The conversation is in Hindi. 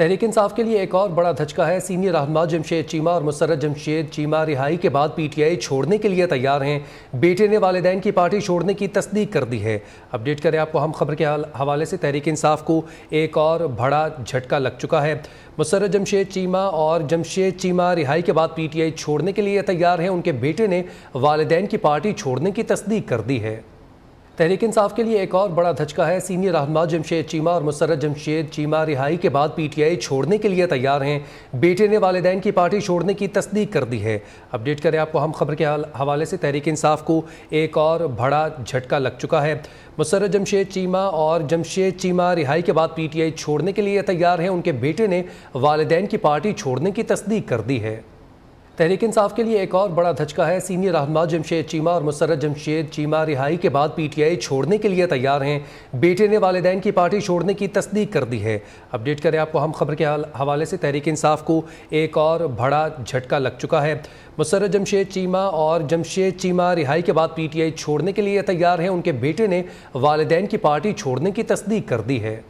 तहरीक इंसाफ के लिए एक और बड़ा धचका है सीनियर रहनमा जमशेद चीमा और मुसरत जमशेद चीमा रिहाई के बाद पी टी आई छोड़ने के लिए तैयार हैं बेटे ने वालदेन की पार्टी छोड़ने की तस्दीक कर दी है अपडेट करें आपको हम खबर के हवाले से तहरीक इंसाफ को एक और बड़ा झटका लग चुका है मुसरत जमशेद चीमा और जमशेद चीमा रिहाई के बाद पी टी आई छोड़ने के लिए तैयार हैं उनके बेटे ने वालदेन की पार्टी छोड़ने की तस्दीक कर दी है तहरीक इंसाफ के लिए एक और बड़ा धचका है सीनियर रहनमा जमशेद चीमा और मुसरत जमशेद चीमा रिहाई के बाद पी टी आई छोड़ने के लिए तैयार हैं बेटे ने वालदेन की पार्टी छोड़ने की तस्दीक कर दी है अपडेट करें आपको हम खबर के हवाले से तहरीक इंसाफ को एक और बड़ा झटका लग चुका है मुसरत जमशेद चीमा और जमशेद चीमा रिहाई के बाद पी टी आई छोड़ने के लिए तैयार हैं उनके बेटे ने वालदेन की पार्टी छोड़ने की तस्दीक कर दी है तहरीक इंसाफ के लिए एक और बड़ा धचका है सीनियर रहनमा जमशेद चीमा और मुसरत जमशेद चीमा रिहाई के बाद पी टी आई छोड़ने के लिए तैयार हैं बेटे ने वालदेन की पार्टी छोड़ने की तस्दीक कर दी है अपडेट करें आपको हम खबर के हवाले से तहरीक इंसाफ को एक और बड़ा झटका लग चुका है मुसरत जमशेद चीमा और जमशेद चीमा रिहाई के बाद पी टी आई छोड़ने के लिए तैयार हैं उनके बेटे ने वालदेन की पार्टी छोड़ने की तस्दीक कर दी है